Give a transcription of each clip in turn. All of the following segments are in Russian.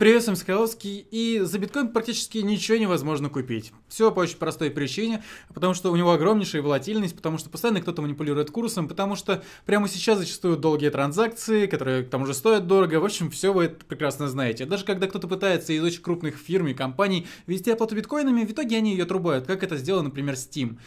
Привет, Приветствуем, Скаловский. И за биткоин практически ничего невозможно купить. Все по очень простой причине, потому что у него огромнейшая волатильность, потому что постоянно кто-то манипулирует курсом, потому что прямо сейчас зачастую долгие транзакции, которые к тому же стоят дорого. В общем, все вы это прекрасно знаете. Даже когда кто-то пытается из очень крупных фирм и компаний вести оплату биткоинами, в итоге они ее отрубают, как это сделал, например, Steam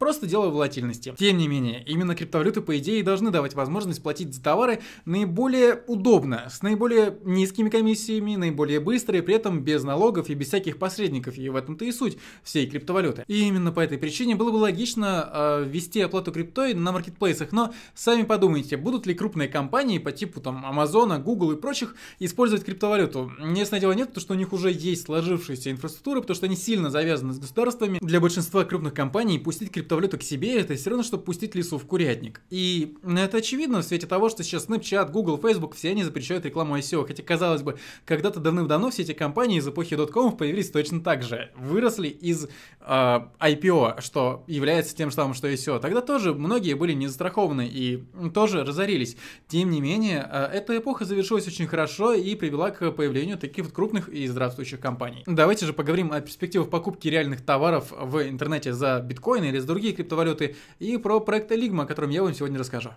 просто дело волатильности. Тем не менее, именно криптовалюты, по идее, должны давать возможность платить за товары наиболее удобно, с наиболее низкими комиссиями, наиболее быстро и при этом без налогов и без всяких посредников. И в этом-то и суть всей криптовалюты. И именно по этой причине было бы логично э, оплату криптой на маркетплейсах. Но сами подумайте, будут ли крупные компании по типу там Амазона, Google и прочих использовать криптовалюту? Ясное дело нет, то что у них уже есть сложившаяся инфраструктура, потому что они сильно завязаны с государствами. Для большинства крупных компаний пустить криптовалюту криптовалюту к себе, это все равно, чтобы пустить лису в курятник. И ну, это очевидно в свете того, что сейчас Snapchat, Google, Facebook, все они запрещают рекламу ICO. Хотя, казалось бы, когда-то давным-давно все эти компании из эпохи доткомов появились точно так же. Выросли из э, а, IPO, что является тем же самым, что ICO. Тогда тоже многие были не застрахованы и тоже разорились. Тем не менее, э, эта эпоха завершилась очень хорошо и привела к появлению таких вот крупных и здравствующих компаний. Давайте же поговорим о перспективах покупки реальных товаров в интернете за биткоин или за другие другие криптовалюты и про проект Enigma, о котором я вам сегодня расскажу.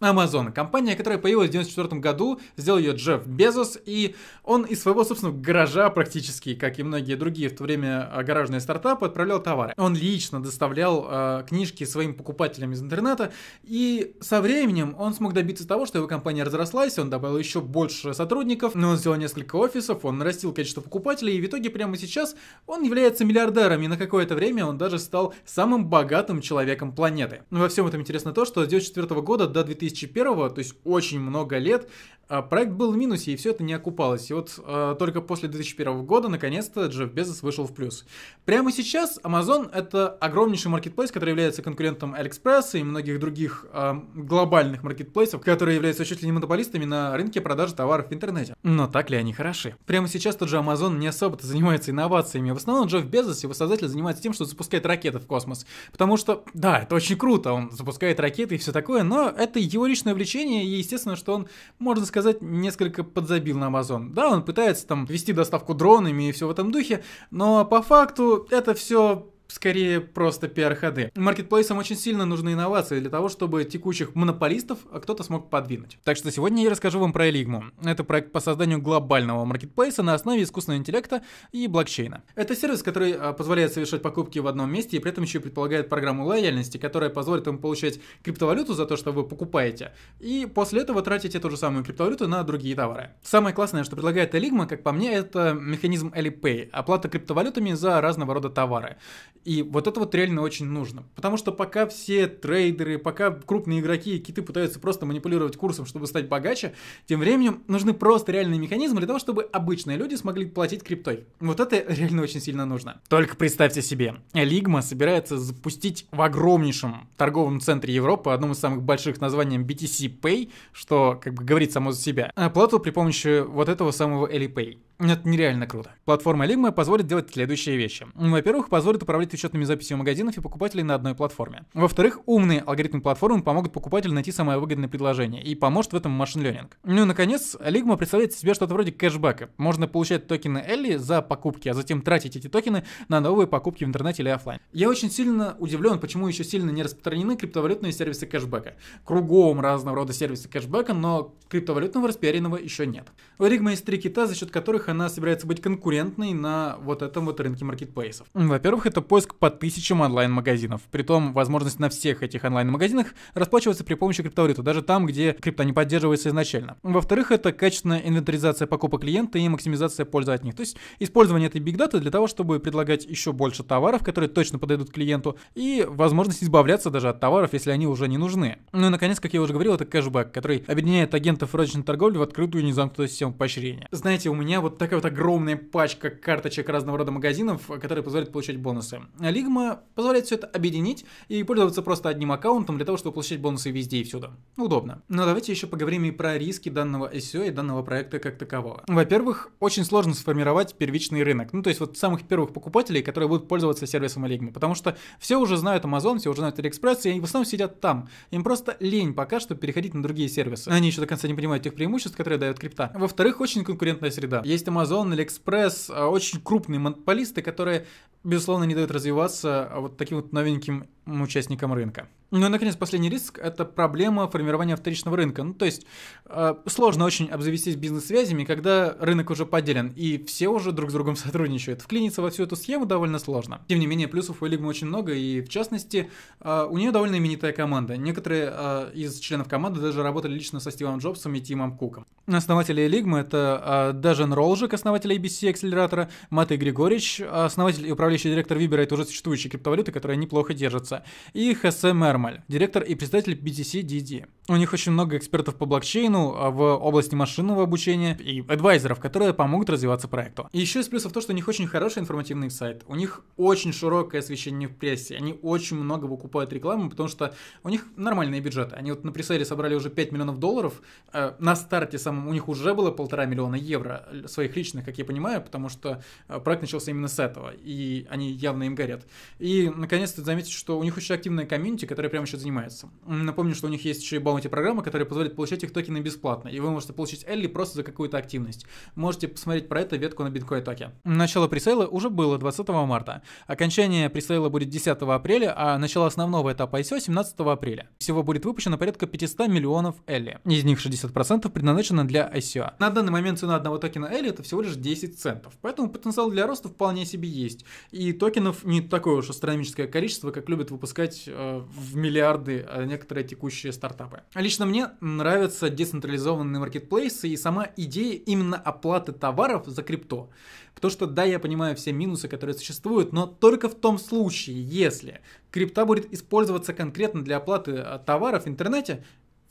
Amazon, компания, которая появилась в 1994 году, сделал ее Джефф Безос, и он из своего, собственного гаража практически, как и многие другие в то время а, гаражные стартапы, отправлял товары. Он лично доставлял э, книжки своим покупателям из интернета, и со временем он смог добиться того, что его компания разрослась, он добавил еще больше сотрудников, но он сделал несколько офисов, он нарастил количество покупателей, и в итоге прямо сейчас он является миллиардером, и на какое-то время он даже стал самым богатым человеком планеты. Но во всем этом интересно то, что с 1994 года до 2000 2001, то есть очень много лет, а, проект был в минусе, и все это не окупалось. И вот э, только после 2001 года, наконец-то, Джефф Безос вышел в плюс. Прямо сейчас Amazon — это огромнейший маркетплейс, который является конкурентом Алиэкспресса и многих других э, глобальных маркетплейсов, которые являются чуть ли не монополистами на рынке продажи товаров в интернете. Но так ли они хороши? Прямо сейчас тот же Amazon не особо-то занимается инновациями. В основном Джефф Безос, его создатель, занимаются тем, что запускает ракеты в космос. Потому что, да, это очень круто, он запускает ракеты и все такое, но это его его личное увлечение, и естественно, что он, можно сказать, несколько подзабил на Amazon. Да, он пытается там вести доставку дронами и все в этом духе, но по факту это все скорее просто пиар-ходы. Маркетплейсам очень сильно нужны инновации для того, чтобы текущих монополистов а, кто-то смог подвинуть. Так что сегодня я расскажу вам про Элигму. Это проект по созданию глобального маркетплейса на основе искусственного интеллекта и блокчейна. Это сервис, который а, позволяет совершать покупки в одном месте и при этом еще и предполагает программу лояльности, которая позволит вам получать криптовалюту за то, что вы покупаете, и после этого тратить эту же самую криптовалюту на другие товары. Самое классное, что предлагает Элигма, как по мне, это механизм Alipay, оплата криптовалютами за разного рода товары. И вот это вот реально очень нужно. Потому что пока все трейдеры, пока крупные игроки и киты пытаются просто манипулировать курсом, чтобы стать богаче, тем временем нужны просто реальные механизмы для того, чтобы обычные люди смогли платить криптой. Вот это реально очень сильно нужно. Только представьте себе, Лигма собирается запустить в огромнейшем торговом центре Европы, одном из самых больших названием BTC Pay, что как бы говорит само за себя, оплату при помощи вот этого самого Alipay. Это нереально круто. Платформа Ligma позволит делать следующие вещи. Во-первых, позволит управлять учетными записями магазинов и покупателей на одной платформе. Во-вторых, умные алгоритмы платформы помогут покупателю найти самое выгодное предложение и поможет в этом машин ленинг. Ну и наконец, Ligma представляет себе что-то вроде кэшбэка. Можно получать токены Элли за покупки, а затем тратить эти токены на новые покупки в интернете или офлайн. Я очень сильно удивлен, почему еще сильно не распространены криптовалютные сервисы кэшбэка. Кругом разного рода сервисы кэшбэка, но криптовалютного распиаренного еще нет. У Ligma есть три кита, за счет которых она собирается быть конкурентной на вот этом вот рынке маркетплейсов? Во-первых, это поиск по тысячам онлайн-магазинов. Притом, возможность на всех этих онлайн-магазинах расплачиваться при помощи криптовалюты, даже там, где крипта не поддерживается изначально. Во-вторых, это качественная инвентаризация покупок клиента и максимизация пользы от них. То есть использование этой big data для того, чтобы предлагать еще больше товаров, которые точно подойдут клиенту, и возможность избавляться даже от товаров, если они уже не нужны. Ну и наконец, как я уже говорил, это кэшбэк, который объединяет агентов розничной торговли в открытую незамкнутую систему поощрения. Знаете, у меня вот такая вот огромная пачка карточек разного рода магазинов, которые позволяют получать бонусы. Лигма позволяет все это объединить и пользоваться просто одним аккаунтом для того, чтобы получать бонусы везде и всюду. Удобно. Но давайте еще поговорим и про риски данного SEO и данного проекта как такового. Во-первых, очень сложно сформировать первичный рынок. Ну, то есть вот самых первых покупателей, которые будут пользоваться сервисом Лигмы. Потому что все уже знают Amazon, все уже знают AliExpress, и они в основном сидят там. Им просто лень пока что переходить на другие сервисы. Они еще до конца не понимают тех преимуществ, которые дает крипта. Во-вторых, очень конкурентная среда. Есть Amazon, AliExpress, а, очень крупные монополисты, которые, безусловно, не дают развиваться а, вот таким вот новеньким участникам рынка. Ну и, наконец, последний риск – это проблема формирования вторичного рынка. Ну, то есть э, сложно очень обзавестись бизнес-связями, когда рынок уже поделен, и все уже друг с другом сотрудничают. Вклиниться во всю эту схему довольно сложно. Тем не менее, плюсов у Элигмы очень много, и, в частности, э, у нее довольно именитая команда. Некоторые э, из членов команды даже работали лично со Стивом Джобсом и Тимом Куком. Основатели Элигмы – это э, Дажен Ролжик, основатель ABC акселератора, Матый Григорьевич, э, основатель и управляющий директор Вибера – это уже существующие криптовалюты, которая неплохо держится, и Хосе Мерм, Кармаль, директор и председатель BTC DD. У них очень много экспертов по блокчейну а, в области машинного обучения и адвайзеров, которые помогут развиваться проекту. И еще из плюсов то, что у них очень хороший информативный сайт. У них очень широкое освещение в прессе. Они очень много выкупают рекламу, потому что у них нормальные бюджеты. Они вот на пресейле собрали уже 5 миллионов долларов. Э, на старте самом у них уже было полтора миллиона евро своих личных, как я понимаю, потому что э, проект начался именно с этого. И они явно им горят. И наконец-то заметить, что у них очень активная комьюнити, которая прямо сейчас занимается. Напомню, что у них есть еще и Bounty эти программы, которые позволят получать их токены бесплатно, и вы можете получить Элли просто за какую-то активность. Можете посмотреть про это ветку на биткоин токе. Начало пресейла уже было 20 марта. Окончание пресейла будет 10 апреля, а начало основного этапа ICO 17 апреля. Всего будет выпущено порядка 500 миллионов Элли. Из них 60% предназначено для ICO. На данный момент цена одного токена Элли это всего лишь 10 центов, поэтому потенциал для роста вполне себе есть. И токенов не такое уж астрономическое количество, как любят выпускать э, в миллиарды э, некоторые текущие стартапы партнеры. Лично мне нравятся децентрализованные маркетплейсы и сама идея именно оплаты товаров за крипто. Потому что, да, я понимаю все минусы, которые существуют, но только в том случае, если крипта будет использоваться конкретно для оплаты а, товаров в интернете,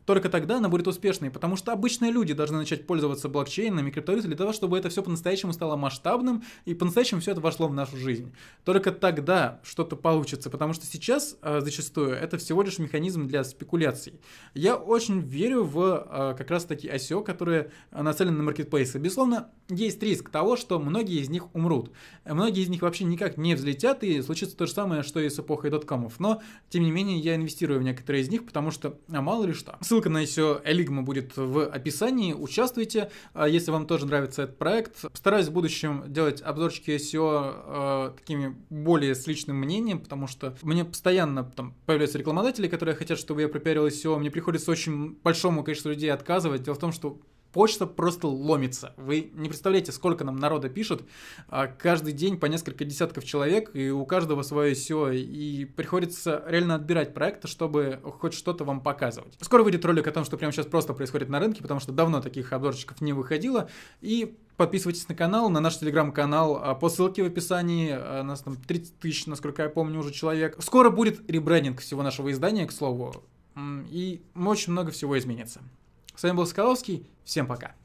только тогда она будет успешной, потому что обычные люди должны начать пользоваться блокчейнами, криптовалютой для того, чтобы это все по-настоящему стало масштабным и по-настоящему все это вошло в нашу жизнь. Только тогда что-то получится, потому что сейчас э, зачастую это всего лишь механизм для спекуляций. Я очень верю в э, как раз-таки ICO, которые нацелены на маркетплейсы. Безусловно, есть риск того, что многие из них умрут. Многие из них вообще никак не взлетят, и случится то же самое, что и с эпохой доткомов. Но, тем не менее, я инвестирую в некоторые из них, потому что, а мало ли что. Ссылка на SEO Элигма будет в описании. Участвуйте, а если вам тоже нравится этот проект. Постараюсь в будущем делать обзорчики SEO э, а, такими более с личным мнением, потому что мне постоянно там появляются рекламодатели, которые хотят, чтобы я пропиарил SEO. Мне приходится очень большому количеству людей отказывать. Дело в том, что почта просто ломится. Вы не представляете, сколько нам народа пишет. А каждый день по несколько десятков человек, и у каждого свое SEO, и приходится реально отбирать проекты, чтобы хоть что-то вам показывать. Скоро выйдет ролик о том, что прямо сейчас просто происходит на рынке, потому что давно таких обзорчиков не выходило, и Подписывайтесь на канал, на наш телеграм-канал а по ссылке в описании. А у нас там 30 тысяч, насколько я помню, уже человек. Скоро будет ребрендинг всего нашего издания, к слову. И очень много всего изменится. С вами был Соколовский. Всем пока.